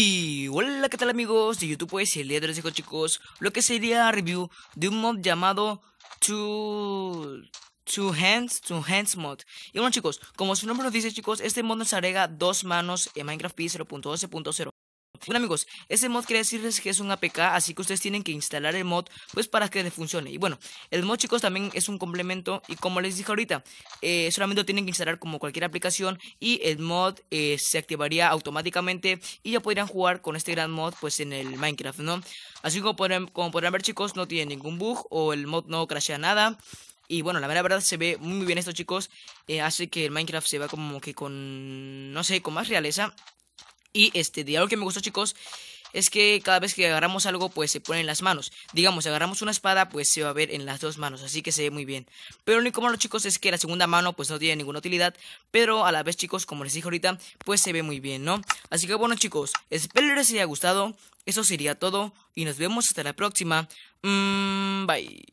Y hola, ¿qué tal amigos de YouTube? Pues el día de hoy chicos lo que sería review de un mod llamado Two, two Hands, Two Hands Mod. Y bueno chicos, como su nombre lo dice chicos, este mod nos agrega dos manos en Minecraft P 0.12.0. Bueno amigos, ese mod quiere decirles que es un APK, así que ustedes tienen que instalar el mod pues para que funcione. Y bueno, el mod chicos también es un complemento y como les dije ahorita, eh, solamente lo tienen que instalar como cualquier aplicación y el mod eh, se activaría automáticamente y ya podrían jugar con este gran mod pues en el Minecraft, ¿no? Así como podrán, como podrán ver chicos, no tiene ningún bug o el mod no crashea nada. Y bueno, la verdad, se ve muy bien esto, chicos. Eh, hace que el Minecraft se va como que con, no sé, con más realeza. Y este, de algo que me gustó, chicos, es que cada vez que agarramos algo, pues se pone en las manos. Digamos, si agarramos una espada, pues se va a ver en las dos manos, así que se ve muy bien. Pero lo único malo, chicos, es que la segunda mano, pues no tiene ninguna utilidad, pero a la vez, chicos, como les dije ahorita, pues se ve muy bien, ¿no? Así que bueno, chicos, espero les haya gustado. Eso sería todo y nos vemos hasta la próxima. Mm, bye.